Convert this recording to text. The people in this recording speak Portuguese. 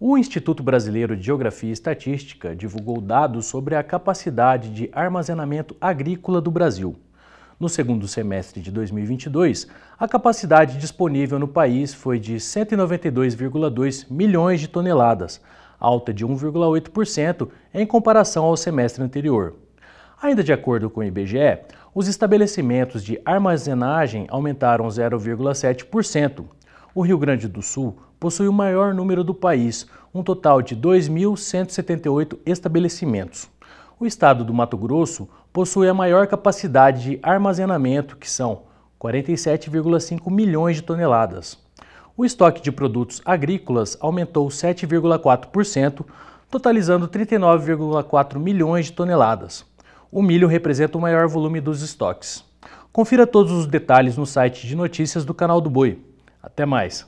O Instituto Brasileiro de Geografia e Estatística divulgou dados sobre a capacidade de armazenamento agrícola do Brasil. No segundo semestre de 2022, a capacidade disponível no país foi de 192,2 milhões de toneladas, alta de 1,8% em comparação ao semestre anterior. Ainda de acordo com o IBGE, os estabelecimentos de armazenagem aumentaram 0,7% o Rio Grande do Sul possui o maior número do país, um total de 2.178 estabelecimentos. O estado do Mato Grosso possui a maior capacidade de armazenamento, que são 47,5 milhões de toneladas. O estoque de produtos agrícolas aumentou 7,4%, totalizando 39,4 milhões de toneladas. O milho representa o maior volume dos estoques. Confira todos os detalhes no site de notícias do canal do Boi. Até mais!